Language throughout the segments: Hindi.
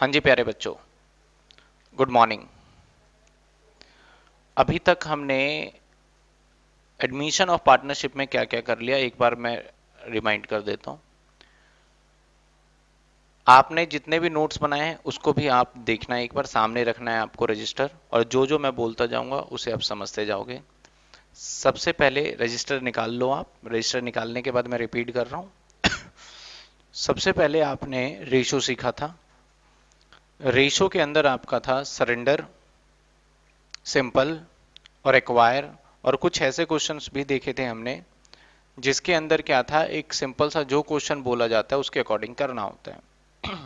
हाँ जी प्यारे बच्चों गुड मॉर्निंग अभी तक हमने एडमिशन ऑफ पार्टनरशिप में क्या क्या कर लिया एक बार मैं रिमाइंड कर देता हूं आपने जितने भी नोट्स बनाए हैं उसको भी आप देखना है एक बार सामने रखना है आपको रजिस्टर और जो जो मैं बोलता जाऊंगा उसे आप समझते जाओगे सबसे पहले रजिस्टर निकाल लो आप रजिस्टर निकालने के बाद मैं रिपीट कर रहा हूं सबसे पहले आपने रेशो सीखा था रेशो के अंदर आपका था सरेंडर सिंपल और एक्वायर और कुछ ऐसे क्वेश्चंस भी देखे थे हमने जिसके अंदर क्या था एक सिंपल सा जो क्वेश्चन बोला जाता है उसके अकॉर्डिंग करना होता है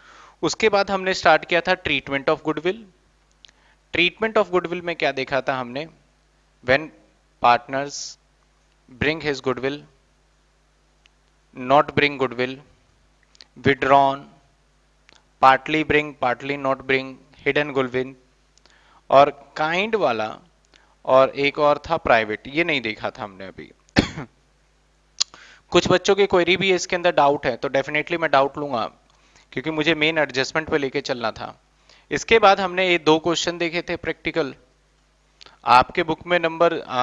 उसके बाद हमने स्टार्ट किया था treatment of goodwill treatment of goodwill में क्या देखा था हमने when partners bring his goodwill not bring goodwill withdrawn partly bring partly not bring hidden गुलविन और काइंड वाला और एक और था प्राइवेट ये नहीं देखा था हमने अभी कुछ बच्चों की क्वेरी भी इसके अंदर डाउट है तो डेफिनेटली मैं डाउट लूंगा क्योंकि मुझे मेन एडजस्टमेंट पे लेके चलना था इसके बाद हमने ये दो क्वेश्चन देखे थे प्रैक्टिकल आपके बुक में नंबर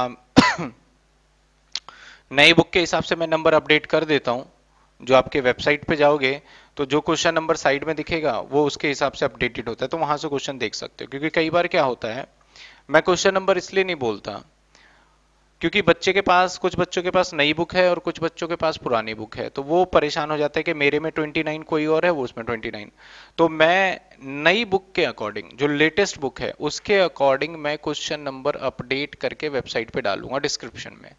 नई बुक के हिसाब से मैं नंबर अपडेट कर देता हूं जो आपके वेबसाइट पे जाओगे तो जो क्वेश्चन नंबर साइड में दिखेगा वो उसके हिसाब से अपडेटेड होता है तो वहां से क्वेश्चन देख सकते हो क्योंकि कई बार क्या होता है मैं क्वेश्चन नंबर इसलिए नहीं बोलता क्योंकि बच्चे के पास कुछ बच्चों के पास नई बुक है और कुछ बच्चों के पास पुरानी बुक है तो वो परेशान हो जाते हैं कि मेरे में ट्वेंटी नाइन कोई और है वो उसमें ट्वेंटी नाइन तो मैं नई बुक के अकॉर्डिंग जो लेटेस्ट बुक है उसके अकॉर्डिंग मैं क्वेश्चन नंबर अपडेट करके वेबसाइट पे डालूंगा डिस्क्रिप्शन में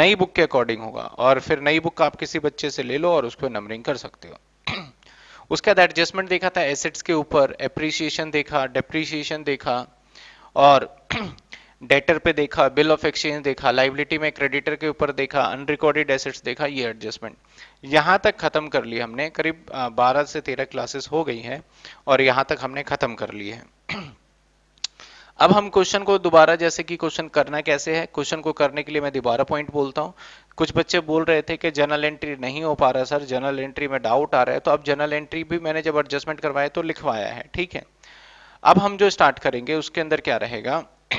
नई बुक के अकॉर्डिंग होगा और फिर नई बुक आप किसी बच्चे से ले लो और उसको नंबरिंग कर सकते हो उसके बाद एडजस्टमेंट देखा था एसेट्स के ऊपर एप्रिसिएशन देखा डेप्रिसिएशन देखा और डेटर पे देखा बिल ऑफ एक्सचेंज देखा लाइबिलिटी में क्रेडिटर के ऊपर देखा अनरिकॉर्डेड एसेट्स देखा ये एडजस्टमेंट यहाँ तक ख़त्म कर लिया हमने करीब 12 से 13 क्लासेस हो गई हैं और यहाँ तक हमने ख़त्म कर लिए हैं अब हम क्वेश्चन को दोबारा जैसे कि क्वेश्चन करना कैसे है क्वेश्चन को करने के लिए मैं दोबारा पॉइंट बोलता हूँ कुछ बच्चे बोल रहे थे कि जनरल एंट्री नहीं हो पा रहा सर जनरल एंट्री में डाउट आ रहा है तो अब जनरल एंट्री भी मैंने जब एडजस्टमेंट करवाया तो लिखवाया है ठीक है अब हम जो स्टार्ट करेंगे उसके अंदर क्या रहेगा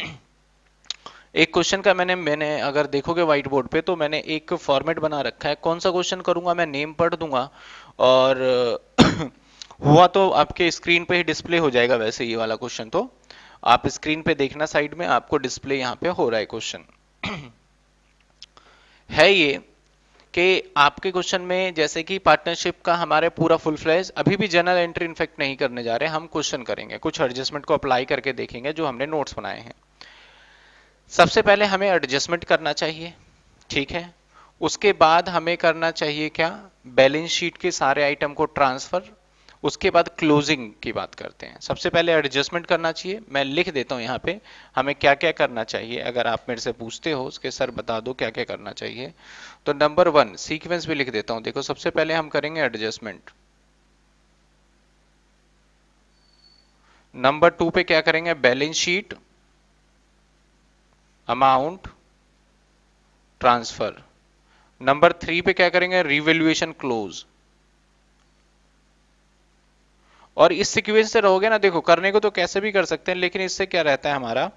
एक क्वेश्चन का मैंने मैंने अगर देखोगे व्हाइट बोर्ड पे तो मैंने एक फॉर्मेट बना रखा है कौन सा क्वेश्चन करूंगा मैं नेम पढ़ दूंगा और हुआ तो आपके स्क्रीन पे ही डिस्प्ले हो जाएगा वैसे ये वाला क्वेश्चन तो आप स्क्रीन पे देखना साइड में आपको डिस्प्ले यहाँ पे हो रहा है क्वेश्चन है ये कि आपके क्वेश्चन में जैसे कि पार्टनरशिप का हमारे पूरा फुल फ्लैश अभी भी जनरल एंट्री इनफेक्ट नहीं करने जा रहे हम क्वेश्चन करेंगे कुछ एडजस्टमेंट को अप्लाई करके देखेंगे जो हमने नोट्स बनाए हैं सबसे पहले हमें एडजस्टमेंट करना चाहिए ठीक है उसके बाद हमें करना चाहिए क्या बैलेंस शीट के सारे आइटम को ट्रांसफर उसके बाद क्लोजिंग की बात करते हैं सबसे पहले एडजस्टमेंट करना चाहिए मैं लिख देता हूं यहाँ पे हमें क्या क्या करना चाहिए अगर आप मेरे से पूछते हो उसके सर बता दो क्या क्या करना चाहिए तो नंबर वन सीक्वेंस भी लिख देता हूं देखो सबसे पहले हम करेंगे एडजस्टमेंट नंबर टू पे क्या करेंगे balance sheet amount transfer number three पे क्या करेंगे रिवेल्युएशन क्लोज और इस सिक्वेंस से रहोगे ना देखो करने को तो कैसे भी कर सकते हैं लेकिन इससे क्या रहता है हमारा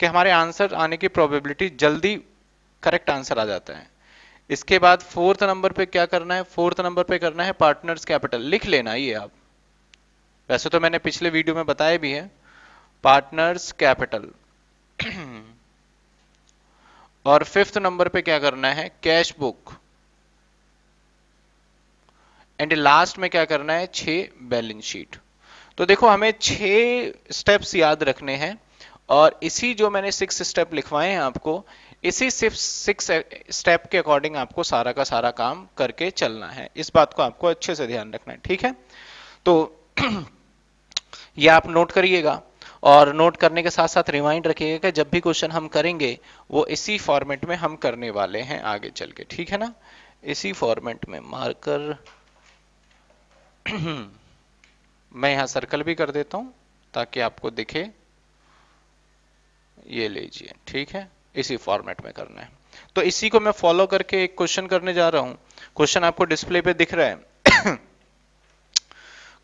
कि हमारे आंसर आने की प्रोबेबिलिटी जल्दी करेक्ट आंसर आ जाता है इसके बाद फोर्थ नंबर पे क्या करना है फोर्थ नंबर पे करना है पार्टनर्स कैपिटल लिख लेना ये आप वैसे तो मैंने पिछले वीडियो में बताया भी है पार्टनर्स कैपिटल और फिफ्थ नंबर पे क्या करना है कैश बुक एंड लास्ट में क्या करना है छह बैलेंस शीट तो देखो हमें छह स्टेप्स याद रखने हैं और इसी जो मैंने सिक्स स्टेप लिखवाए हैं आपको इसी सिर्फ सिक्स स्टेप के अकॉर्डिंग आपको सारा का सारा काम करके चलना है इस बात को आपको अच्छे से ध्यान रखना है ठीक है तो ये आप नोट करिएगा और नोट करने के साथ साथ रिमाइंड रखिएगा कि जब भी क्वेश्चन हम करेंगे वो इसी फॉर्मेट में हम करने वाले हैं आगे चल के ठीक है ना इसी फॉर्मेट में मार्कर हम्म। मैं यहां सर्कल भी कर देता हूं ताकि आपको दिखे ये लीजिए ठीक है इसी फॉर्मेट में करना है तो इसी को मैं फॉलो करके एक क्वेश्चन करने जा रहा हूं क्वेश्चन आपको डिस्प्ले पे दिख रहा है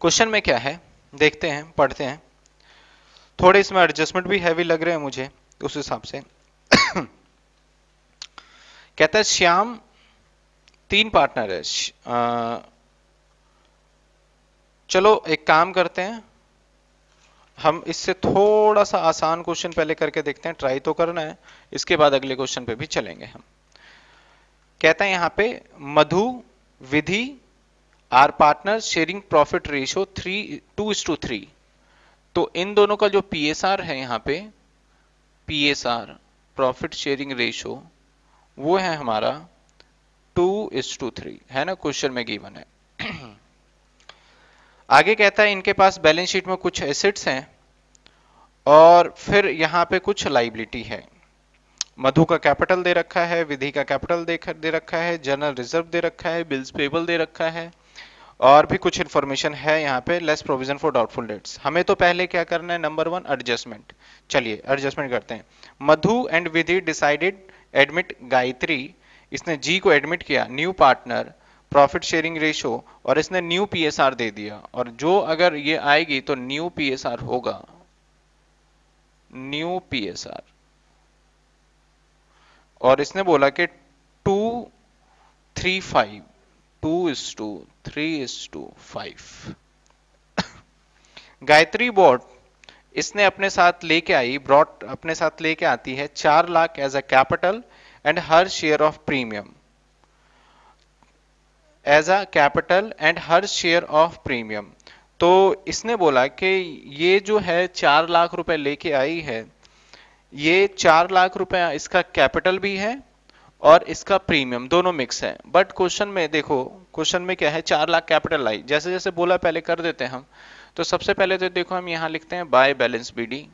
क्वेश्चन में क्या है देखते हैं पढ़ते हैं थोड़े इसमें एडजस्टमेंट भी हैवी लग रहे हैं मुझे उस हिसाब से कहता है श्याम तीन पार्टनर है चलो एक काम करते हैं हम इससे थोड़ा सा आसान क्वेश्चन पहले करके देखते हैं ट्राई तो करना है इसके बाद अगले क्वेश्चन पे भी चलेंगे हम कहते हैं यहाँ पे Madhu Vidhi are partner sharing profit ratio three two is two three तो इन दोनों का जो पी एस आर है यहाँ पे P S R profit sharing ratio वो है हमारा टू इस टू थ्री है ना क्वेश्चन में गिवन है आगे कहता है इनके पास बैलेंस शीट में कुछ एसेट्स हैं और फिर यहाँ पे कुछ लाइबिलिटी है मधु का कैपिटल दे रखा है विधि का कैपिटल दे, दे रखा है जनरल रिजर्व दे रखा है बिल्स पेबल दे रखा है और भी कुछ इन्फॉर्मेशन है यहाँ पे less provision for doubtful debts हमें तो पहले क्या करना है नंबर वन एडजस्टमेंट चलिए एडजस्टमेंट करते हैं Madhu and Vidhi decided admit Gayatri इसने जी को एडमिट किया new partner profit sharing ratio और इसने न्यू पीएसआर दे दिया और जो अगर ये आएगी तो न्यू पीएसआर होगा न्यू पीएसआर और इसने बोला कि two three five two is two three is two five Gayatri brought इसने अपने साथ लेके आई ब्रॉड अपने साथ लेके आती है चार lakh as a capital and her share of premium as a capital and her share of premium तो इसने बोला कि ये जो है चार लाख रुपए लेके आई है ये चार लाख रुपए इसका कैपिटल भी है और इसका प्रीमियम दोनों मिक्स है बट क्वेश्चन में देखो क्वेश्चन में क्या है चार लाख कैपिटल आई जैसे जैसे बोला पहले कर देते हैं हम तो सबसे पहले तो देखो हम यहां लिखते हैं by balance BD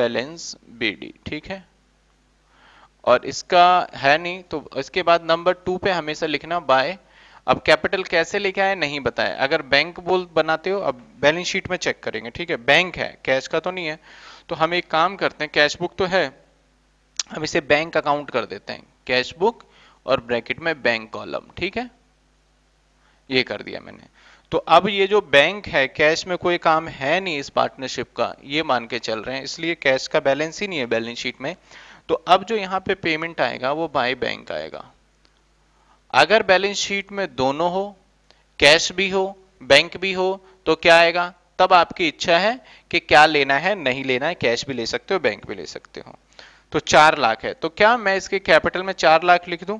balance BD ठीक है और इसका है नहीं तो इसके बाद नंबर टू पे हमेशा लिखना बाय अब कैपिटल कैसे लिखा है नहीं बताया अगर बैंक बोल बनाते हो अब बैलेंस शीट में चेक करेंगे ठीक है बैंक है कैश का तो नहीं है तो हम एक काम करते हैं कैश बुक तो है हम इसे बैंक अकाउंट कर देते हैं कैश बुक और ब्रैकेट में बैंक कॉलम ठीक है ये कर दिया मैंने तो अब ये जो बैंक है कैश में कोई काम है नहीं इस पार्टनरशिप का ये मान के चल रहे हैं इसलिए कैश का बैलेंस ही नहीं है बैलेंस शीट में तो अब जो यहां पे पेमेंट आएगा वो बाय बैंक आएगा अगर बैलेंस शीट में दोनों हो कैश भी हो बैंक भी हो तो क्या आएगा तब आपकी इच्छा है कि क्या लेना है नहीं लेना है कैश भी ले सकते हो बैंक भी ले सकते हो तो चार लाख है तो क्या मैं इसके कैपिटल में चार लाख लिख दूं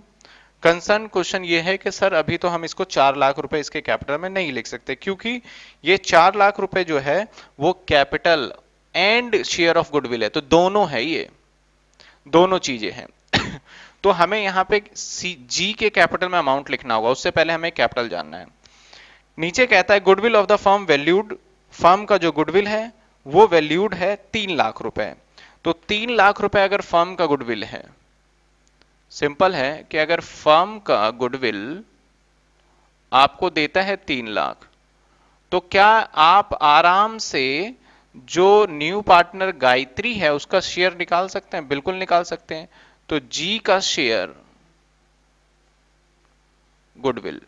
कंसर्न क्वेश्चन ये है कि सर अभी तो हम इसको चार लाख रुपए इसके कैपिटल में नहीं लिख सकते क्योंकि ये चार लाख रुपए जो है वो capital and share of goodwill है तो दोनों है ये दोनों चीजें हैं तो हमें यहाँ पे सी जी के कैपिटल में अमाउंट लिखना होगा उससे पहले हमें कैपिटल जानना है नीचे कहता है goodwill of the firm valued firm का जो गुडविल है वो वैल्यूड है तीन लाख रुपए तो तीन लाख रुपए अगर फर्म का गुडविल है सिंपल है कि अगर फर्म का गुडविल आपको देता है तीन लाख तो क्या आप आराम से जो न्यू पार्टनर गायत्री है उसका शेयर निकाल सकते हैं बिल्कुल निकाल सकते हैं तो जी का शेयर गुडविल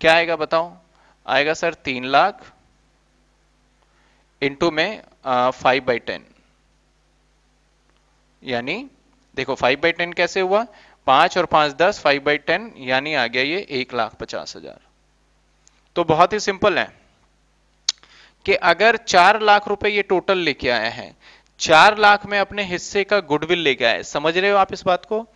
क्या आएगा बताओ आएगा सर तीन लाख इंटू में फाइव बाई टेन यानी देखो फाइव बाई टेन कैसे हुआ पांच और पांच दस फाइव बाई टेन यानी आ गया ये एक लाख पचास हजार तो बहुत ही सिंपल है कि अगर चार लाख रुपए ये टोटल लेके आया है चार लाख में अपने हिस्से का गुडविल लेके आए समझ रहे हो आप इस बात को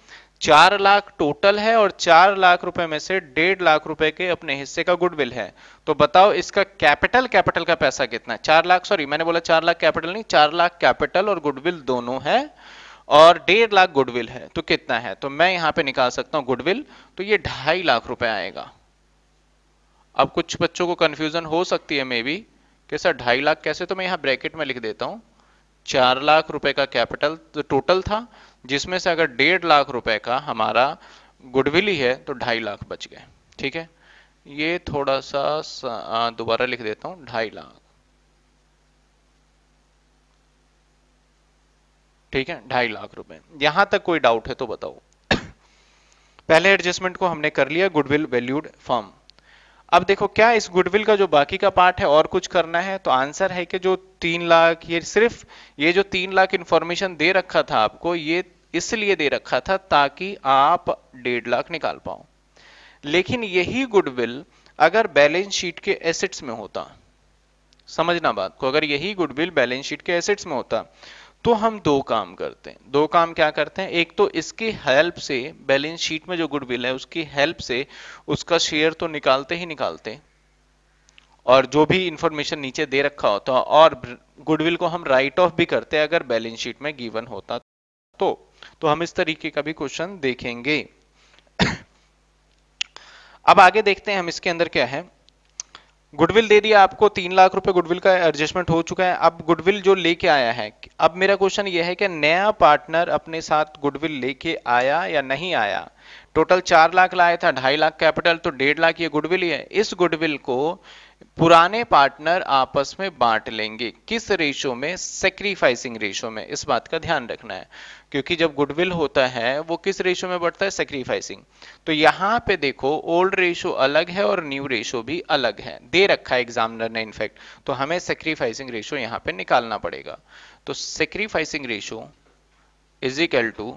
चार लाख टोटल है और चार लाख रुपए में से डेढ़ लाख रुपए के अपने हिस्से का गुडविल है तो बताओ इसका कैपिटल कैपिटल का पैसा कितना चार लाख सॉरी मैंने बोला चार लाख कैपिटल नहीं चार लाख कैपिटल और गुडविल दोनों है और डेढ़ लाख गुडविल है तो कितना है तो मैं यहां पे निकाल सकता हूं गुडविल तो ये ढाई लाख रुपए आएगा अब कुछ बच्चों को कंफ्यूजन हो सकती है मे बी कि सर ढाई लाख कैसे तो मैं यहाँ ब्रैकेट में लिख देता हूँ चार लाख रुपए का कैपिटल तो टोटल था जिसमें से अगर डेढ़ लाख रुपए का हमारा गुडविल ही है तो ढाई लाख बच गए ठीक है ये थोड़ा सा दोबारा लिख देता हूँ ढाई लाख ठीक है ढाई लाख रुपए यहां तक कोई डाउट है तो बताओ पहले एडजस्टमेंट को हमने कर लिया गुडविल वैल्यूड फॉर्म अब देखो क्या इस गुडविल का जो बाकी का पार्ट है और कुछ करना है तो आंसर है कि जो तीन लाख ये सिर्फ ये जो तीन लाख इन्फॉर्मेशन दे रखा था आपको ये इसलिए दे रखा था ताकि आप डेढ़ लाख निकाल पाओ लेकिन यही गुडविल अगर बैलेंस शीट के एसेट्स में होता समझना बात को अगर यही गुडविल बैलेंस शीट के एसेट्स में होता तो हम दो काम करते हैं दो काम क्या करते हैं एक तो इसकी हेल्प से बैलेंस शीट में जो गुडविल है उसकी हेल्प से उसका शेयर तो निकालते ही निकालते और जो भी इंफॉर्मेशन नीचे दे रखा होता है और गुडविल को हम राइट ऑफ भी करते हैं अगर बैलेंस शीट में गिवन होता तो तो हम इस तरीके का भी क्वेश्चन देखेंगे अब आगे देखते हैं हम इसके अंदर क्या है गुडविल दे दिया आपको तीन लाख रुपए गुडविल का एडजस्टमेंट हो चुका है अब गुडविल जो लेके आया है अब मेरा क्वेश्चन यह है कि नया पार्टनर अपने साथ गुडविल लेके आया या नहीं आया टोटल चार लाख लाया था ढाई लाख कैपिटल तो डेढ़ लाख ये गुडविल ही है इस गुडविल को पुराने पार्टनर आपस में बांट लेंगे किस रेशो में सेक्रीफाइसिंग रेशो में इस बात का ध्यान रखना है क्योंकि जब गुडविल होता है वो किस रेशो में बढ़ता है सेक्रीफाइसिंग तो यहाँ पे देखो ओल्ड रेशो अलग है और न्यू रेशो भी अलग है दे रखा है एग्जामिनर ने इनफैक्ट तो हमें सेक्रीफाइसिंग रेशो यहां पे निकालना पड़ेगा तो sacrificing ratio is equal to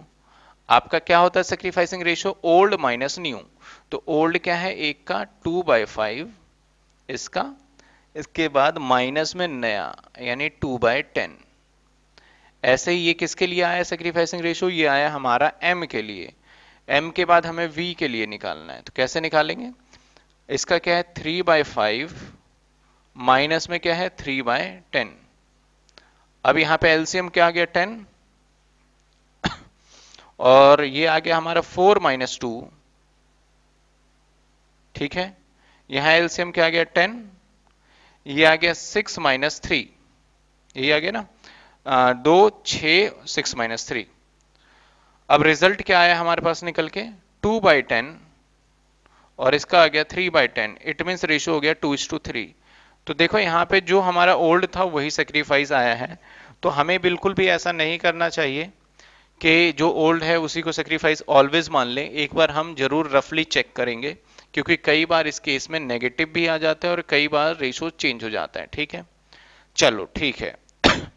आपका क्या होता है sacrificing ratio old minus new तो ओल्ड क्या है एक का टू बाई फाइव इसका इसके बाद माइनस में नया यानी टू बाय टेन ऐसे ही ये किसके लिए आया सेक्रीफाइसिंग रेशियो ये आया हमारा एम के लिए एम के बाद हमें वी के लिए निकालना है तो कैसे निकालेंगे इसका क्या है थ्री बाय फाइव माइनस में क्या है थ्री बाय टेन अब यहां पे एलसीएम क्या आ गया टेन और ये आ गया हमारा फोर माइनस टू ठीक है यहां एल्सियम क्या आ गया टेन ये आ गया सिक्स माइनस थ्री यही आ गया ना आ, दो छ सिक्स माइनस थ्री अब रिजल्ट क्या आया हमारे पास निकल के टू बाई टेन और इसका आ गया three by ten it mean ratio हो गया टू इज टू थ्री तो देखो यहां पे जो हमारा ओल्ड था वही सेक्रीफाइस आया है तो हमें बिल्कुल भी ऐसा नहीं करना चाहिए कि जो ओल्ड है उसी को सेक्रीफाइस ऑलवेज मान लें एक बार हम जरूर रफली चेक करेंगे क्योंकि कई बार इस केस में नेगेटिव भी आ जाता है और कई बार रेशो चेंज हो जाता है ठीक है चलो ठीक है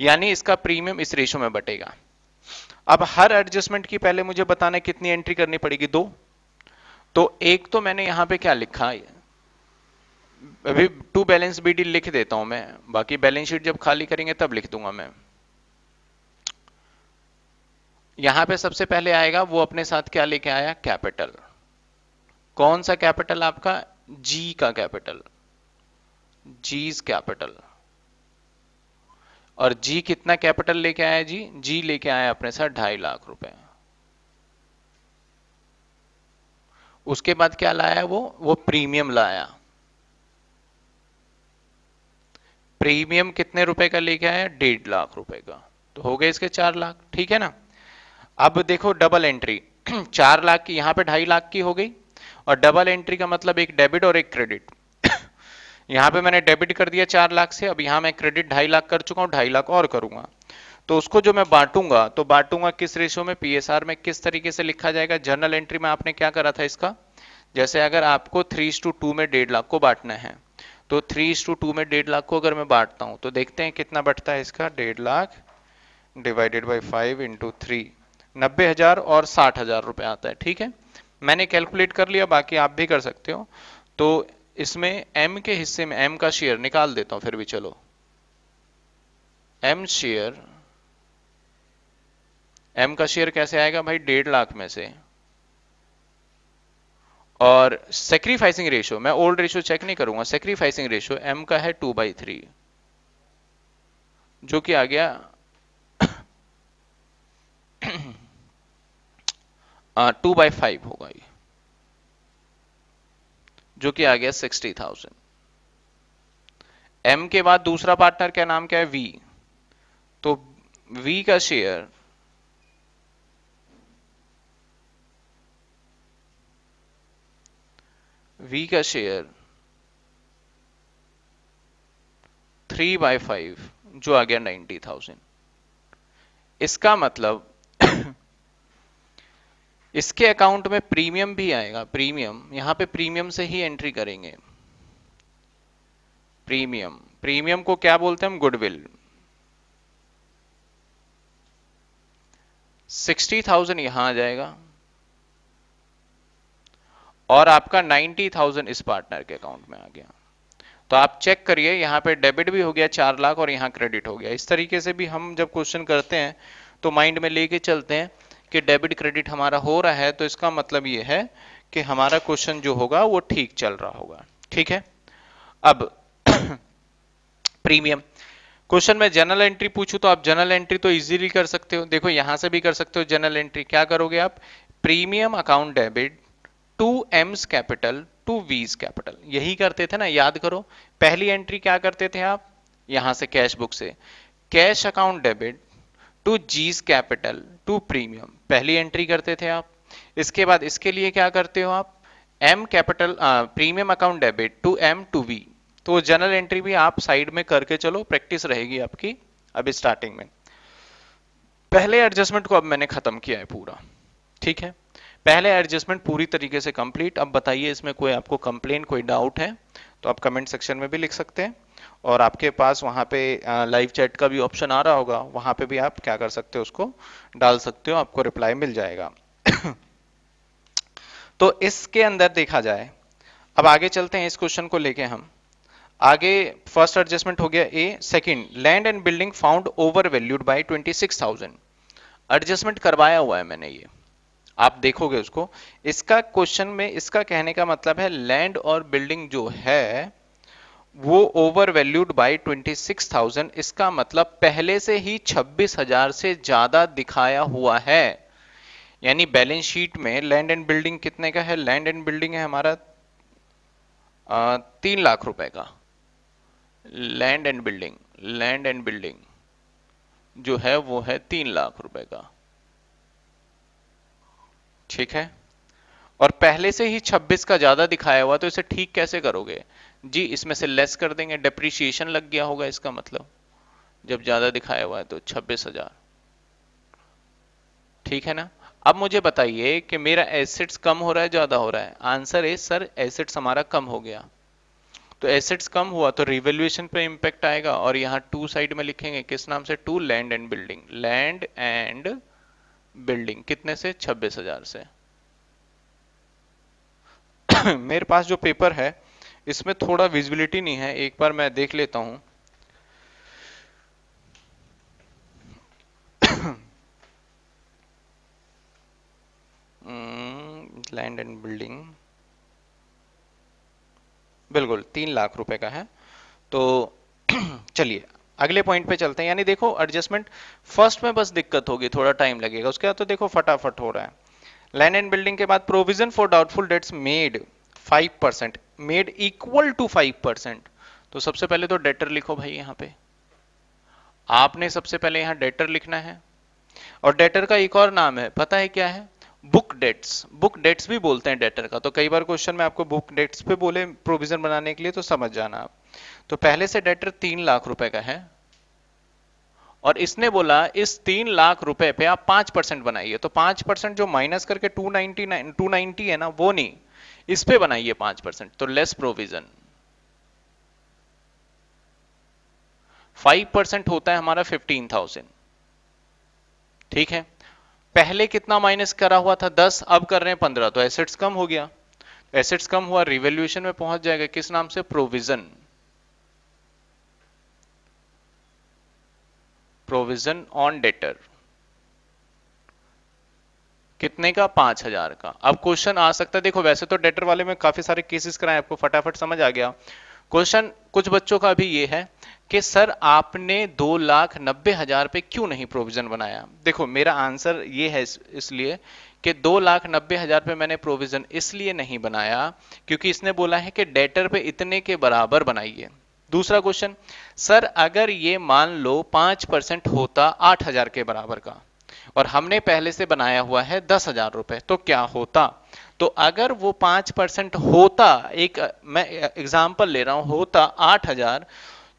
यानी इसका प्रीमियम इस रेशो में बटेगा अब हर एडजस्टमेंट की पहले मुझे बताना कितनी एंट्री करनी पड़ेगी दो तो एक तो मैंने यहां पे क्या लिखा है अभी टू बैलेंस बी डी लिख देता हूं मैं बाकी बैलेंस शीट जब खाली करेंगे तब लिख दूंगा मैं यहां पे सबसे पहले आएगा वो अपने साथ क्या लेके आया कैपिटल कौन सा कैपिटल आपका जी का कैपिटल जीज कैपिटल और जी कितना कैपिटल लेके आया जी जी लेके आया अपने साथ ढाई लाख रुपए उसके बाद क्या लाया वो वो प्रीमियम लाया प्रीमियम कितने रुपए का लेके आया डेढ़ लाख रुपए का तो हो गए इसके चार लाख ठीक है ना अब देखो डबल एंट्री चार लाख की यहां पे ढाई लाख की हो गई और डबल एंट्री का मतलब एक डेबिट और एक क्रेडिट यहां पे मैंने डेबिट कर दिया चार लाख से अब यहां मैं क्रेडिट ढाई लाख कर चुका हूं ढाई लाख और करूंगा तो उसको जो मैं बांटूंगा तो बांटूंगा किस रेशियो में पीएसआर में किस तरीके से लिखा जाएगा जर्नल एंट्री में आपने क्या करा था इसका जैसे अगर आपको थ्री टू टू में डेढ़ लाख को बांटना है तो थ्री टू टू में डेढ़ लाख को अगर मैं बांटता हूँ तो देखते हैं कितना बढ़ता है इसका डेढ़ lakh divided by five into three नब्बे हजार और साठ हजार रुपया आता है ठीक है मैंने कैलकुलेट कर लिया बाकी आप भी कर सकते हो तो इसमें एम के हिस्से में एम का शेयर निकाल देता हूं फिर भी चलो एम शेयर एम का शेयर कैसे आएगा भाई डेढ़ लाख में से और सेक्रीफाइसिंग रेशियो मैं ओल्ड रेशियो चेक नहीं करूंगा सेक्रीफाइसिंग रेशियो एम का है टू बाई थ्री जो कि आ गया टू बाई फाइव होगा ये जो कि आ गया सिक्सटी थाउजेंड एम के बाद दूसरा पार्टनर का नाम क्या है वी तो वी का शेयर वी का शेयर थ्री बाय फाइव जो आ गया नाइन्टी थाउजेंड इसका मतलब इसके अकाउंट में प्रीमियम भी आएगा प्रीमियम यहां पे प्रीमियम से ही एंट्री करेंगे प्रीमियम प्रीमियम को क्या बोलते हैं हम गुडविल सिक्सटी थाउजेंड यहां आ जाएगा और आपका नाइन्टी थाउजेंड इस पार्टनर के अकाउंट में आ गया तो आप चेक करिए यहां पे डेबिट भी हो गया चार लाख और यहां क्रेडिट हो गया इस तरीके से भी हम जब क्वेश्चन करते हैं तो माइंड में लेके चलते हैं कि डेबिट क्रेडिट हमारा हो रहा है तो इसका मतलब यह है कि हमारा क्वेश्चन जो होगा वो ठीक चल रहा होगा ठीक है अब प्रीमियम क्वेश्चन में जनरल एंट्री पूछूं तो आप जनरल एंट्री तो इजीली कर सकते हो देखो यहां से भी कर सकते हो जनरल एंट्री क्या करोगे आप premium account debit to M's capital to V's capital यही करते थे ना याद करो पहली एंट्री क्या करते थे आप यहां से कैश बुक से cash account debit to G's capital to premium पहली एंट्री करते थे आप इसके बाद इसके लिए क्या करते हो आप M capital premium account debit to M to B तो जनरल एंट्री भी आप साइड में करके चलो प्रैक्टिस रहेगी आपकी अभी स्टार्टिंग में पहले एडजस्टमेंट को अब मैंने खत्म किया है पूरा ठीक है पहले एडजस्टमेंट पूरी तरीके से कंप्लीट अब बताइए इसमें कोई आपको कंप्लेन कोई डाउट है तो आप कमेंट सेक्शन में भी लिख सकते हैं और आपके पास वहाँ पे लाइव चैट का भी ऑप्शन आ रहा होगा वहाँ पे भी आप क्या कर सकते हो उसको डाल सकते हो आपको रिप्लाई मिल जाएगा तो इसके अंदर देखा जाए अब आगे चलते हैं इस क्वेश्चन को लेके हम आगे फर्स्ट एडजस्टमेंट हो गया a second land and building found over valued six thousand adjustment करवाया हुआ है मैंने ये आप देखोगे उसको इसका क्वेश्चन में इसका कहने का मतलब है लैंड और बिल्डिंग जो है वो ओवर वैल्यूड बाई थाउजेंड इसका मतलब पहले से ही 26,000 से ज़्यादा दिखाया हुआ है यानी बैलेंस शीट में लैंड एंड बिल्डिंग कितने का है लैंड एंड बिल्डिंग है हमारा तीन लाख रुपए का land and building land and building जो है वो है तीन लाख रुपए का ठीक है और पहले से ही 26 का ज्यादा दिखाया हुआ तो इसे ठीक कैसे करोगे जी इसमें से लेस कर देंगे डेप्रीशिएशन लग गया होगा इसका मतलब जब ज़्यादा दिखाया हुआ है तो छब्बीस हजार ठीक है ना अब मुझे बताइए कि मेरा एसेट्स कम हो रहा है ज़्यादा हो रहा है आंसर है सर एसेट्स हमारा कम हो गया तो एसेट्स कम हुआ तो रिवेल्युएशन पे इंपैक्ट आएगा और यहाँ टू साइड में लिखेंगे किस नाम से to land and building land and building कितने से छब्बीस हजार से मेरे पास जो पेपर है इसमें थोड़ा विजिबिलिटी नहीं है एक बार मैं देख लेता हूं लैंड एंड बिल्डिंग बिल्कुल तीन लाख रुपए का है तो चलिए अगले पॉइंट पे चलते हैं यानी देखो एडजस्टमेंट फर्स्ट में बस दिक्कत होगी थोड़ा टाइम लगेगा उसके बाद तो देखो फटाफट हो रहा है लैंड एंड बिल्डिंग के बाद provision for doubtful debts made 5% made equal to five percent तो सबसे पहले तो डेटर लिखो भाई यहां पे आपने सबसे पहले यहां डेटर लिखना है और डेटर का एक और नाम है पता है क्या है बुक डेट्स बुक डेट्स भी बोलते हैं डेटर का तो कई बार क्वेश्चन में आपको बुक डेट्स पे बोले प्रोविजन बनाने के लिए तो समझ जाना आप तो पहले से डेटर तीन लाख रुपए का है और इसने बोला इस तीन लाख रुपए पे आप पांच परसेंट बनाइए तो पांच परसेंट जो माइनस करके टू नाइनटी टू नाइनटी है ना वो नहीं इस पे बनाइए पांच परसेंट तो लेस प्रोविजन फाइव परसेंट होता है हमारा फिफ्टीन थाउजेंड ठीक है पहले कितना माइनस करा हुआ था दस अब कर रहे हैं पंद्रह तो एसेट्स कम हो गया एसेट्स कम हुआ रिवेल्यूशन में पहुंच जाएगा किस नाम से प्रोविजन प्रोविजन ऑन डेटर कितने का पांच हजार का अब क्वेश्चन आ सकता है देखो वैसे तो डेटर वाले में काफी सारे केसेस कराए आपको फटाफट समझ आ गया क्वेश्चन कुछ बच्चों का भी ये है कि सर आपने दो लाख नब्बे हजार पे क्यों नहीं प्रोविजन बनाया देखो मेरा आंसर ये है इस, इसलिए कि दो लाख नब्बे हजार पे मैंने प्रोविजन इसलिए नहीं बनाया क्योंकि इसने बोला है कि डेटर पे इतने के बराबर बनाइए दूसरा क्वेश्चन सर अगर ये मान लो पांच परसेंट होता आठ हजार के बराबर का और हमने पहले से बनाया हुआ है दस हजार रुपए तो क्या होता तो अगर वो पांच परसेंट होता एक मैं एग्जाम्पल ले रहा हूं होता आठ हजार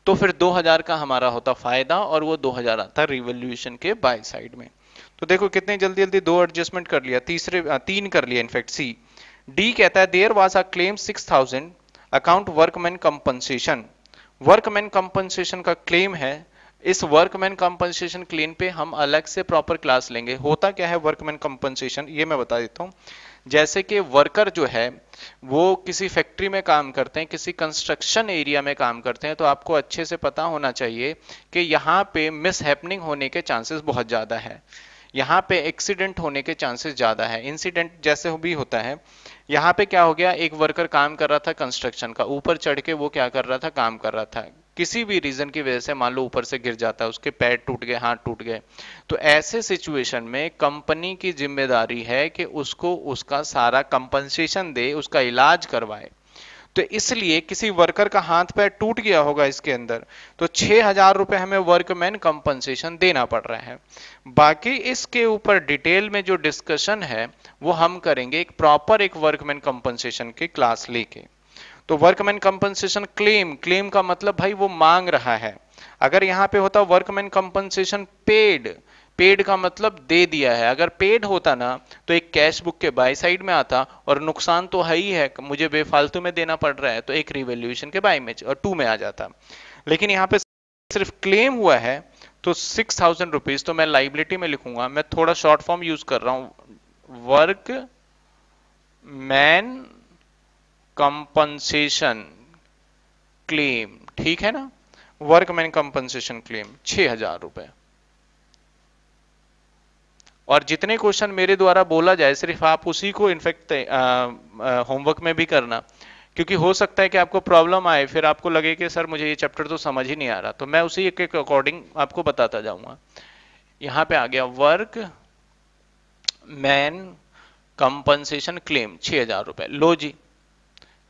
तो फिर दो हजार का हमारा होता फायदा और वो दो हजार आता रिवोल्यूशन के बाय साइड में तो देखो कितने जल्दी जल्दी दो एडजस्टमेंट कर लिया तीसरे तीन कर लिया इनफेक्ट सी डी कहता है there was a claim six thousand account workman compensation workman compensation का क्लेम है इस वर्कमैन कंपनसेशन क्लेम पे हम अलग से प्रॉपर क्लास लेंगे होता क्या है वर्कमैन कंपनसेशन ये मैं बता देता हूँ जैसे कि वर्कर जो है वो किसी फैक्ट्री में काम करते हैं किसी कंस्ट्रक्शन एरिया में काम करते हैं तो आपको अच्छे से पता होना चाहिए कि यहाँ पे मिस होने के चांसेस बहुत ज़्यादा है यहाँ पे एक्सीडेंट होने के चांसेस ज़्यादा है इंसिडेंट जैसे भी होता है यहाँ पे क्या हो गया एक वर्कर काम कर रहा था कंस्ट्रक्शन का ऊपर चढ़ के वो क्या कर रहा था काम कर रहा था किसी भी रीजन की वजह से मान लो ऊपर से गिर जाता है उसके पैर टूट गए हाथ टूट गए तो ऐसे सिचुएशन में कंपनी की जिम्मेदारी है कि उसको उसका सारा कंपनसेशन दे उसका इलाज करवाए तो इसलिए किसी वर्कर का हाथ पैर टूट गया होगा इसके अंदर तो छह हजार रुपए हमें वर्कमैन कंपनसेशन देना पड़ रहा है बाकी इसके ऊपर डिटेल में जो डिस्कशन है वो हम करेंगे एक प्रॉपर एक वर्कमैन कंपनसेशन की क्लास लेके तो वर्कमैन कंपनसेशन क्लेम क्लेम का मतलब भाई वो मांग रहा है अगर यहाँ पे होता वर्कमैन कंपनसेशन पेड पेड का मतलब दे दिया है अगर पेड होता ना तो एक कैश बुक के बाय साइड में आता और नुकसान तो है ही है मुझे बेफालतू में देना पड़ रहा है तो एक रिवेल्यूशन के बाय में और टू में आ जाता लेकिन यहाँ पे सिर्फ क्लेम हुआ है तो सिक्स थाउजेंड रुपीज तो मैं लाइबिलिटी में लिखूंगा मैं थोड़ा शॉर्ट फॉर्म यूज कर रहा हूं वर्क मैन कंपनसेशन क्लेम ठीक है ना वर्कमैन कंपनसेशन क्लेम छह हजार रुपए और जितने क्वेश्चन मेरे द्वारा बोला जाए सिर्फ आप उसी को इनफेक्ट होमवर्क में भी करना क्योंकि हो सकता है कि आपको प्रॉब्लम आए फिर आपको लगे कि सर मुझे ये चैप्टर तो समझ ही नहीं आ रहा तो मैं उसी के अकॉर्डिंग आपको बताता जाऊंगा यहाँ पे आ गया वर्क मैन कंपनसेशन क्लेम छह हजार रुपए लो जी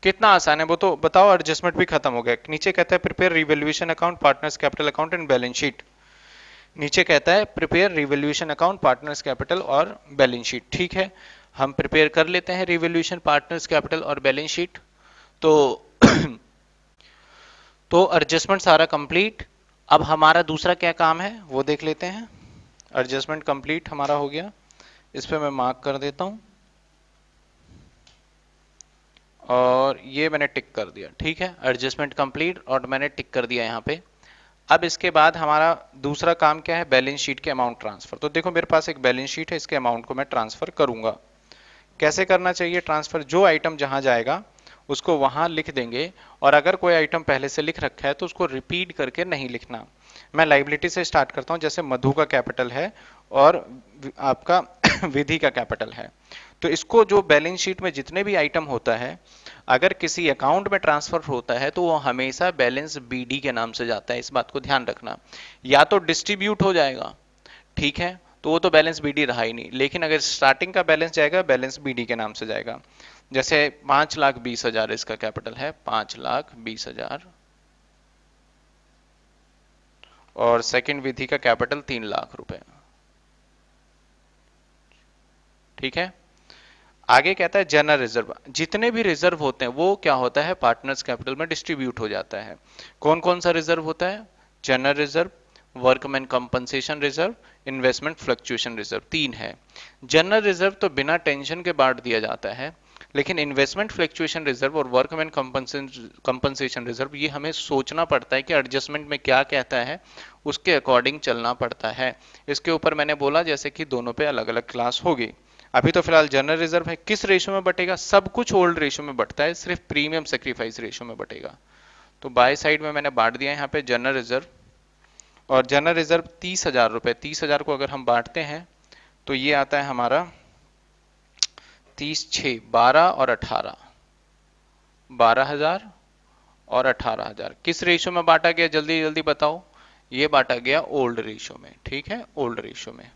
कितना आसान है वो तो बताओ एडजस्टमेंट भी खत्म हो गया नीचे कहता है prepare revaluation account partners capital account and balance sheet नीचे कहता है prepare revaluation account partners capital और बैलेंस शीट ठीक है हम प्रिपेयर कर लेते हैं रिवेल्यूशन पार्टनर्स कैपिटल और बैलेंस शीट तो तो एडजस्टमेंट सारा कंप्लीट अब हमारा दूसरा क्या काम है वो देख लेते हैं एडजस्टमेंट कंप्लीट हमारा हो गया इस पर मैं मार्क कर देता हूं और ये मैंने टिक कर दिया ठीक है एडजस्टमेंट कंप्लीट और मैंने टिक कर दिया यहाँ पे अब इसके बाद हमारा दूसरा काम क्या है बैलेंस शीट के अमाउंट ट्रांसफर तो देखो मेरे पास एक बैलेंस शीट है इसके अमाउंट को मैं ट्रांसफर करूंगा कैसे करना चाहिए ट्रांसफर जो आइटम जहां जाएगा उसको वहां लिख देंगे और अगर कोई आइटम पहले से लिख रखा है तो उसको रिपीट करके नहीं लिखना मैं लाइबिलिटी से स्टार्ट करता हूँ जैसे मधु का कैपिटल है और आपका विधि का कैपिटल है तो इसको जो बैलेंस शीट में जितने भी आइटम होता है अगर किसी अकाउंट में ट्रांसफर होता है तो वो हमेशा बैलेंस बीडी के नाम से जाता है इस बात को ध्यान रखना या तो डिस्ट्रीब्यूट हो जाएगा ठीक है तो वो तो बैलेंस बीडी रहा ही नहीं लेकिन अगर स्टार्टिंग का बैलेंस जाएगा बैलेंस बीडी के नाम से जाएगा जैसे पांच लाख बीस हजार इसका कैपिटल है पांच लाख बीस हजार और सेकंड विधि का कैपिटल तीन लाख रुपए ठीक है आगे कहता है जनरल रिजर्व जितने भी रिजर्व होते हैं वो क्या होता है पार्टनर्स कैपिटल में डिस्ट्रीब्यूट हो जाता है कौन कौन सा रिजर्व होता है general reserve workman compensation reserve investment fluctuation reserve तीन है जनरल रिजर्व तो बिना टेंशन के बांट दिया जाता है लेकिन इन्वेस्टमेंट फ्लक्चुएशन रिजर्व और वर्कमैन कंपनसेशन रिजर्व ये हमें सोचना पड़ता है कि एडजस्टमेंट में क्या कहता है उसके अकॉर्डिंग चलना पड़ता है इसके ऊपर मैंने बोला जैसे कि दोनों पे अलग अलग क्लास होगी अभी तो फिलहाल जनरल रिजर्व है किस रेशो में बटेगा सब कुछ ओल्ड रेशो में बटता है सिर्फ प्रीमियम सेक्रीफाइस रेशो में बटेगा तो बाय साइड में मैंने बांट दिया यहाँ पे जनरल रिजर्व और जनरल रिजर्व तीस हजार रुपए तीस हजार को अगर हम बांटते हैं तो ये आता है हमारा तीस छ बारह और अठारह बारह हजार और अठारह हजार किस रेशो में बांटा गया जल्दी जल्दी बताओ ये बांटा गया ओल्ड रेशो में ठीक है ओल्ड रेशो में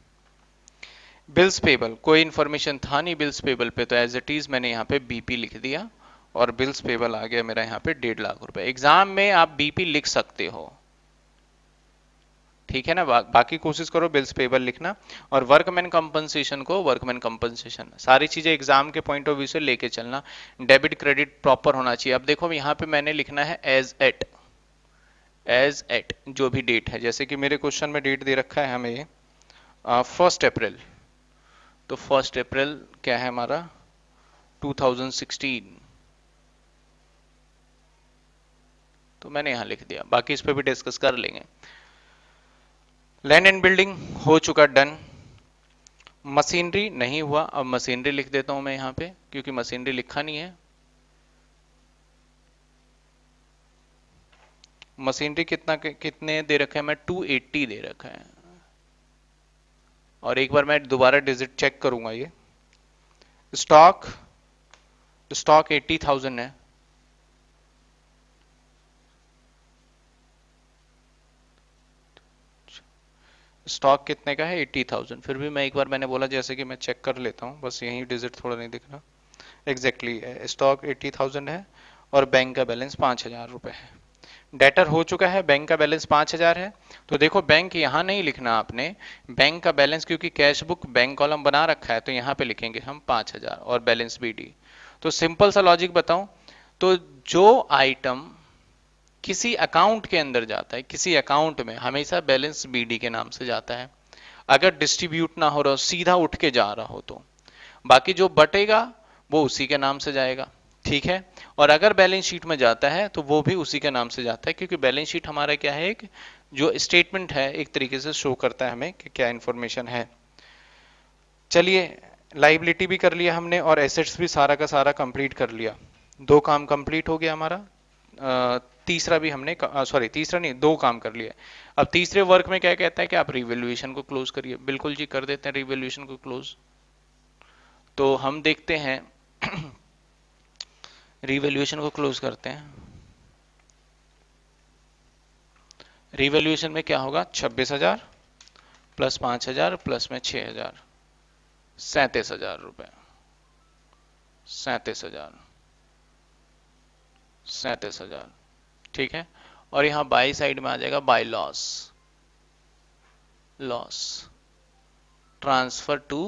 बिल्स पेबल कोई इन्फॉर्मेशन था नहीं बिल्स पेबल पे तो एज इट इज़ मैंने यहाँ पे बीपी लिख दिया और बिल्स पेबल आ गया मेरा यहाँ पे डेढ़ लाख रुपए एग्जाम में आप बीपी लिख सकते हो ठीक है ना बा, बाकी कोशिश करो बिल्स पेबल लिखना और वर्कमैन कंपनसेशन को वर्कमैन कंपनसेशन सारी चीजें एग्जाम के पॉइंट ऑफ व्यू से लेके चलना डेबिट क्रेडिट प्रॉपर होना चाहिए अब देखो यहाँ पे मैंने लिखना है एज एट एज एट जो भी डेट है जैसे कि मेरे क्वेश्चन में डेट दे रखा है हमें फर्स्ट अप्रैल तो फर्स्ट अप्रैल क्या है हमारा 2016 तो मैंने यहां लिख दिया बाकी इस पर भी डिस्कस कर लेंगे लैंड एंड बिल्डिंग हो चुका डन मशीनरी नहीं हुआ अब मशीनरी लिख देता हूं मैं यहां पे क्योंकि मशीनरी लिखा नहीं है मशीनरी कितना कितने दे रखा है मैं 280 दे रखा है और एक बार मैं दोबारा डिजिट चेक करूंगा ये स्टॉक स्टॉक एट्टी थाउजेंड है स्टॉक कितने का है एट्टी थाउजेंड फिर भी मैं एक बार मैंने बोला जैसे कि मैं चेक कर लेता हूँ बस यही डिजिट थोड़ा नहीं दिख रहा एग्जैक्टली स्टॉक एट्टी थाउजेंड है और बैंक का बैलेंस पांच हजार रुपए है डेटर हो चुका है बैंक का बैलेंस पांच हजार है तो देखो बैंक यहाँ नहीं लिखना आपने बैंक का बैलेंस क्योंकि कैश बुक बैंक कॉलम बना रखा है तो यहाँ पे लिखेंगे हम पांच हजार और बैलेंस बी डी तो सिंपल सा लॉजिक बताऊं तो जो आइटम किसी अकाउंट के अंदर जाता है किसी अकाउंट में हमेशा बैलेंस बी के नाम से जाता है अगर डिस्ट्रीब्यूट ना हो रहा हो सीधा उठ के जा रहा हो तो बाकी जो बटेगा वो उसी के नाम से जाएगा ठीक है और अगर बैलेंस शीट में जाता है तो वो भी उसी के नाम से जाता है क्योंकि बैलेंस शीट हमारा क्या है एक जो स्टेटमेंट है एक तरीके से शो करता है हमें कि क्या इंफॉर्मेशन है चलिए लाइबिलिटी भी कर लिया हमने और एसेट्स भी सारा का सारा कंप्लीट कर लिया दो काम कंप्लीट हो गया हमारा तीसरा भी हमने सॉरी तीसरा नहीं दो काम कर लिया अब तीसरे वर्क में क्या कहता है कि आप रिवेल्यूएशन को क्लोज करिए बिल्कुल जी कर देते हैं रिवेल्यूएशन को क्लोज तो हम देखते हैं रिवेल्यूएशन को क्लोज करते हैं रिवेल्यूएशन में क्या होगा छब्बीस हजार प्लस पांच हजार प्लस में 6,000 हजार सैतीस हजार रुपए सैतीस हजार सैतीस हजार ठीक है और यहां बाई साइड में आ जाएगा by loss loss transfer to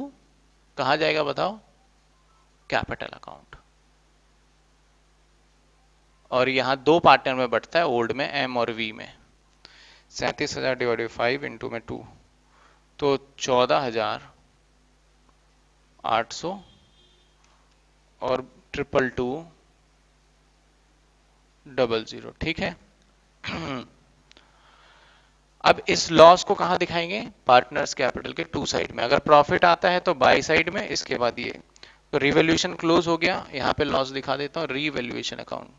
कहा जाएगा बताओ कैपिटल अकाउंट और यहाँ दो पार्टनर में बटता है ओल्ड में एम और वी में सैंतीस हजार डिवाइडेड फाइव इंटू में टू तो चौदह हजार आठ सौ और ट्रिपल टू डबल जीरो ठीक है अब इस लॉस को कहा दिखाएंगे पार्टनर्स कैपिटल के टू साइड में अगर प्रॉफिट आता है तो बाई साइड में इसके बाद ये तो रिवेल्यूशन क्लोज हो गया यहां पे लॉस दिखा देता हूं रिवेल्यूएशन अकाउंट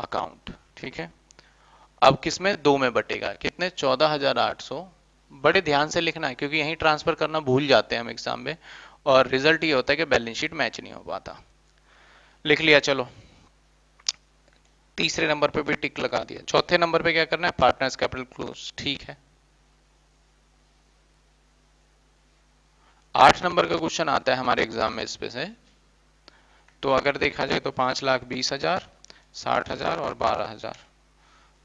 अकाउंट ठीक है अब किस में दो में बटेगा कितने चौदह हजार आठ सौ बड़े ध्यान से लिखना है क्योंकि यहीं ट्रांसफर करना भूल जाते हैं हम एग्जाम में और रिजल्ट ये होता है कि बैलेंस शीट मैच नहीं हो पाता लिख लिया चलो तीसरे नंबर पे भी टिक लगा दिया चौथे नंबर पे क्या करना है पार्टनर्स कैपिटल क्लोज ठीक है आठ नंबर का क्वेश्चन आता है हमारे एग्जाम में इसमें से तो अगर देखा जाए तो पांच लाख बीस हजार साठ हजार और बारह हजार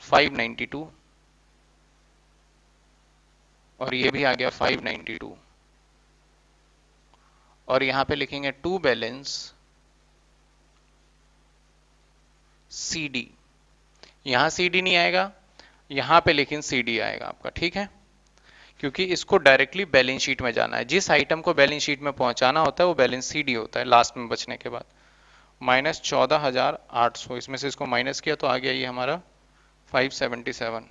फाइव नाइन्टी टू और ये भी आ गया फाइव नाइन्टी टू और यहां पे लिखेंगे टू बैलेंस सी डी यहां सी डी नहीं आएगा यहां पे लेकिन सी डी आएगा आपका ठीक है क्योंकि इसको डायरेक्टली बैलेंस शीट में जाना है जिस आइटम को बैलेंस शीट में पहुंचाना होता है वो बैलेंस सी डी होता है लास्ट में बचने के बाद माइनस चौदह हजार आठ सौ इसमें से इसको माइनस किया तो आ गया ये हमारा फाइव सेवेंटी सेवन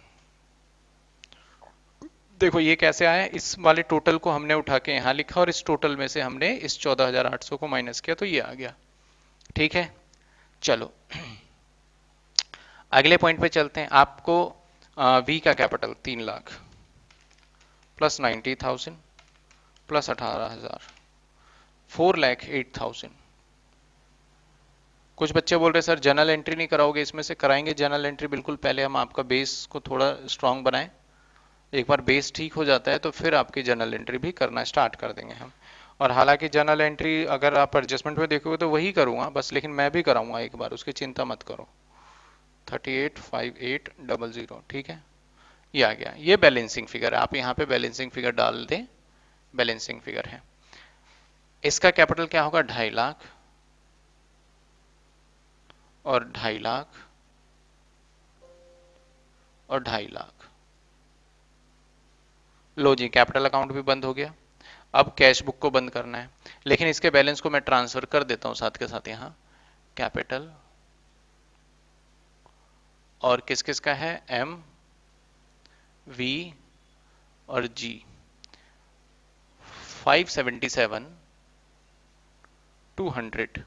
देखो ये कैसे आया इस वाले टोटल को हमने उठा के यहाँ लिखा और इस टोटल में से हमने इस चौदह हजार आठ सौ को माइनस किया तो ये आ गया ठीक है चलो अगले पॉइंट पे चलते हैं आपको वी का कैपिटल तीन lakh plus ninety thousand plus अठारह हजार फोर लैख एट थाउजेंड कुछ बच्चे बोल रहे सर जनरल एंट्री नहीं कराओगे इसमें से कराएंगे जनरल एंट्री बिल्कुल पहले हम आपका बेस को थोड़ा स्ट्रांग बनाएं एक बार बेस ठीक हो जाता है तो फिर आपकी जनरल एंट्री भी करना स्टार्ट कर देंगे हम और हालांकि जनरल एंट्री अगर आप एडजस्टमेंट में देखोगे तो वही करूँगा बस लेकिन मैं भी कराऊंगा एक बार उसकी चिंता मत करो thirty eight five eight double zero ठीक है ये आ गया ये बैलेंसिंग फिगर है आप यहाँ पे बैलेंसिंग फिगर डाल दें बैलेंसिंग फिगर है इसका कैपिटल क्या होगा ढाई लाख और ढाई लाख और ढाई लाख लो जी कैपिटल अकाउंट भी बंद हो गया अब कैश बुक को बंद करना है लेकिन इसके बैलेंस को मैं ट्रांसफर कर देता हूं साथ के साथ यहां कैपिटल और किस किस का है एम वी और जी 577 200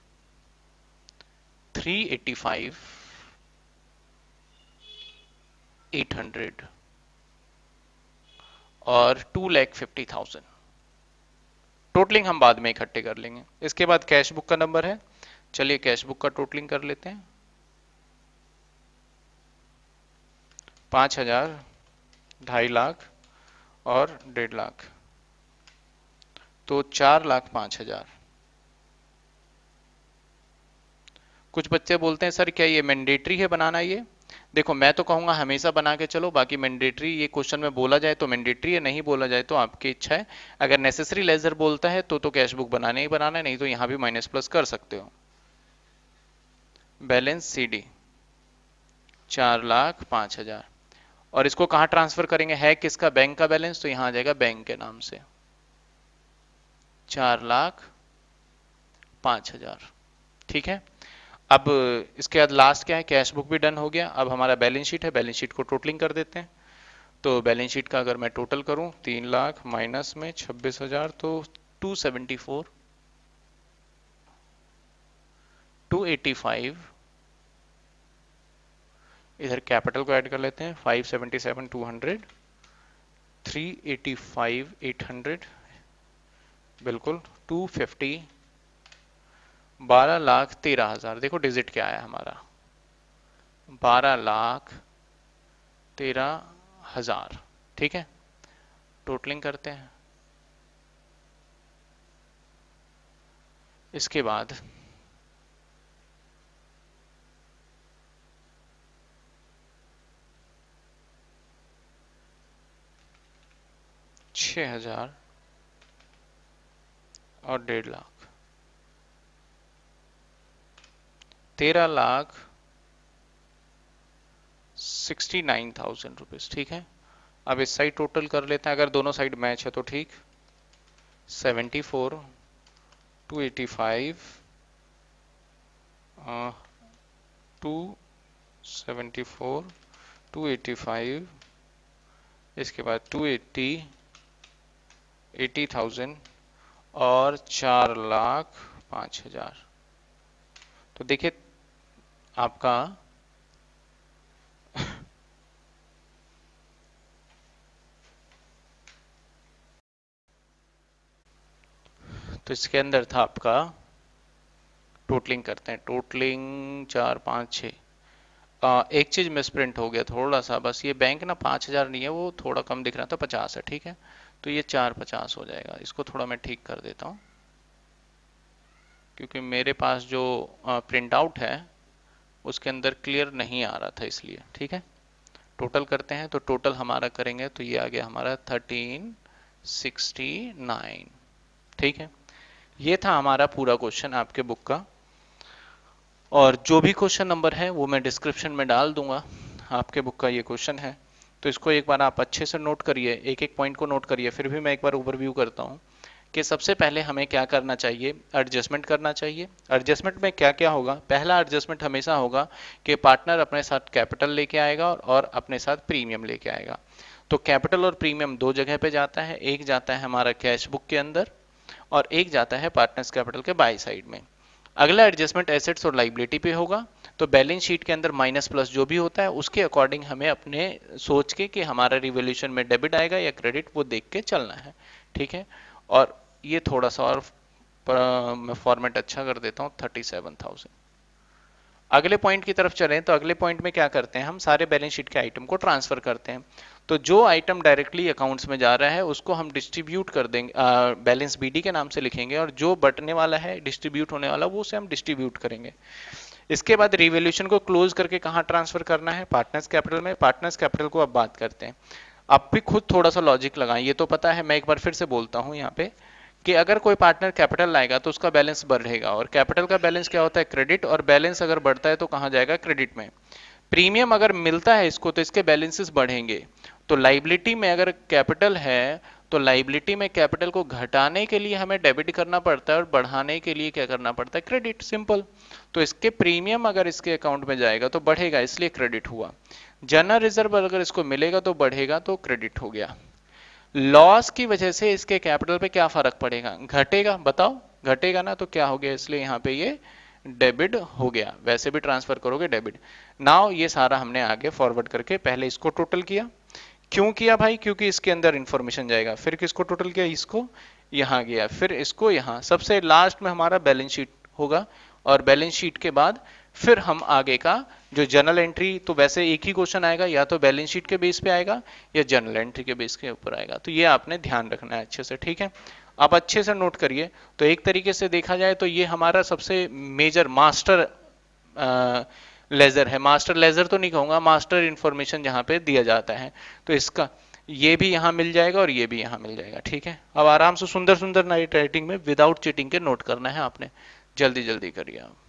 385 800 और two lakh fifty thousand totalling हम बाद में इकट्ठे कर लेंगे इसके बाद कैश बुक का नंबर है चलिए कैश बुक का टोटलिंग कर लेते हैं पांच हजार ढाई लाख और डेढ़ लाख तो चार लाख पांच हजार कुछ बच्चे बोलते हैं सर क्या ये मैंडेटरी है बनाना ये देखो मैं तो कहूंगा हमेशा बना के चलो बाकी मैंडेटरी ये क्वेश्चन में बोला जाए तो मैंडेटरी है नहीं बोला जाए तो आपकी इच्छा है अगर नेसेसरी लेजर बोलता है तो तो कैश बुक बनाने ही बनाना है नहीं तो यहां भी माइनस प्लस कर सकते हो बैलेंस सी डी चार लाख पांच हजार और इसको कहां ट्रांसफर करेंगे है किसका बैंक का बैलेंस तो यहां आ जाएगा बैंक के नाम से चार लाख पांच हजार ठीक है अब इसके बाद लास्ट क्या है कैश बुक भी डन हो गया अब हमारा बैलेंस शीट है बैलेंस शीट को टोटलिंग कर देते हैं तो बैलेंस शीट का अगर मैं टोटल करूं तीन लाख माइनस में छब्बीस हजार तो two seventy four two eighty five इधर कैपिटल को ऐड कर लेते हैं five seventy seven two hundred three eighty five eight hundred बिल्कुल टू फिफ्टी बारह लाख तेरह हजार देखो डिजिट क्या आया हमारा बारह लाख तेरह हजार ठीक है टोटलिंग करते हैं इसके बाद छ हजार और डेढ़ लाख तेरह lakh sixty nine thousand rupees ठीक है अब इस साइड टोटल कर लेते हैं अगर दोनों साइड मैच है तो ठीक seventy four two eighty five two seventy four two eighty five इसके बाद टू एट्टी एटी थाउजेंड और चार लाख पाँच हजार तो देखिए आपका तो इसके अंदर था आपका टोटलिंग करते हैं टोटलिंग चार पाँच छ एक चीज़ मिस प्रिंट हो गया थोड़ा सा बस ये बैंक ना पाँच हज़ार नहीं है वो थोड़ा कम दिख रहा था तो पचास है ठीक है तो ये चार पचास हो जाएगा इसको थोड़ा मैं ठीक कर देता हूँ क्योंकि मेरे पास जो प्रिंट आउट है उसके अंदर क्लियर नहीं आ रहा था इसलिए ठीक है टोटल करते हैं तो टोटल हमारा करेंगे तो ये आ गया हमारा थर्टीन सिक्सटी नाइन ठीक है ये था हमारा पूरा क्वेश्चन आपके बुक का और जो भी क्वेश्चन नंबर है वो मैं डिस्क्रिप्शन में डाल दूंगा आपके बुक का ये क्वेश्चन है तो इसको एक बार आप अच्छे से नोट करिए एक एक पॉइंट को नोट करिए फिर भी मैं एक बार ओवरव्यू करता हूँ कि सबसे पहले हमें क्या करना चाहिए एडजस्टमेंट करना चाहिए एडजस्टमेंट में क्या क्या होगा पहला एडजस्टमेंट हमेशा होगा कि पार्टनर अपने साथ कैपिटल लेके आएगा और अपने साथ प्रीमियम लेके आएगा तो कैपिटल और प्रीमियम दो जगह पे जाता है एक जाता है हमारा कैश बुक के अंदर और एक जाता है पार्टनर्स कैपिटल के बाई साइड में अगला एडजस्टमेंट एसेट्स और लाइबिलिटी पे होगा तो बैलेंस शीट के अंदर माइनस प्लस जो भी होता है उसके अकॉर्डिंग हमें अपने सोच के कि हमारा रिवोल्यूशन में डेबिट आएगा या क्रेडिट वो देख के चलना है ठीक है और ये थोड़ा सा और मैं फॉर्मेट अच्छा कर देता हूँ थर्टी सेवन थाउजेंड अगले पॉइंट की तरफ चलें तो अगले पॉइंट में क्या करते हैं हम सारे बैलेंस शीट के आइटम को ट्रांसफर करते हैं तो जो आइटम डायरेक्टली अकाउंट्स में जा रहा है उसको हम डिस्ट्रीब्यूट कर देंगे बैलेंस बीडी के नाम से लिखेंगे और जो बटने वाला है डिस्ट्रीब्यूट होने वाला वो उसे हम डिस्ट्रीब्यूट करेंगे इसके बाद रिवेल्यूशन को क्लोज करके कहाँ ट्रांसफर करना है पार्टनर्स कैपिटल में पार्टनर्स कैपिटल को अब बात करते हैं आप भी खुद थोड़ा सा लॉजिक लगाएं ये तो पता है मैं एक बार फिर से बोलता हूँ यहाँ पे कि अगर कोई पार्टनर कैपिटल लाएगा तो उसका बैलेंस बढ़ेगा और कैपिटल का बैलेंस क्या होता है क्रेडिट और बैलेंस अगर बढ़ता है तो कहाँ जाएगा क्रेडिट में प्रीमियम अगर मिलता है इसको तो इसके बैलेंसेस बढ़ेंगे तो लाइबिलिटी में अगर कैपिटल है तो लाइबिलिटी में कैपिटल को घटाने के लिए हमें डेबिट करना पड़ता है और बढ़ाने के लिए क्या करना पड़ता है क्रेडिट सिंपल तो इसके प्रीमियम अगर इसके अकाउंट में जाएगा तो बढ़ेगा इसलिए क्रेडिट हुआ जनरल रिजर्व अगर इसको मिलेगा तो बढ़ेगा तो क्रेडिट हो गया लॉस की वजह से इसके कैपिटल पे क्या फर्क पड़ेगा घटेगा बताओ घटेगा ना तो क्या हो गया इसलिए यहाँ पे ये डेबिट हो गया वैसे भी ट्रांसफर करोगे डेबिट नाउ ये सारा हमने आगे फॉरवर्ड करके पहले इसको टोटल किया क्यों किया भाई क्योंकि इसके अंदर इंफॉर्मेशन जाएगा फिर किसको टोटल किया इसको यहाँ गया फिर इसको यहाँ सबसे लास्ट में हमारा बैलेंस शीट होगा और बैलेंस शीट के बाद फिर हम आगे का जो जनरल एंट्री तो वैसे एक ही क्वेश्चन आएगा या तो बैलेंस शीट के बेस पे आएगा या जनरल एंट्री के बेस के ऊपर आएगा तो ये आपने ध्यान रखना है अच्छे से ठीक है आप अच्छे से नोट करिए तो एक तरीके से देखा जाए तो ये हमारा सबसे मेजर मास्टर लेजर है मास्टर लेजर तो नहीं कहूंगा मास्टर इंफॉर्मेशन यहाँ पे दिया जाता है तो इसका ये भी यहाँ मिल जाएगा और ये भी यहाँ मिल जाएगा ठीक है अब आराम से सुंदर सुंदर नाइट राइटिंग में विदाउट चीटिंग के नोट करना है आपने जल्दी जल्दी करिए आप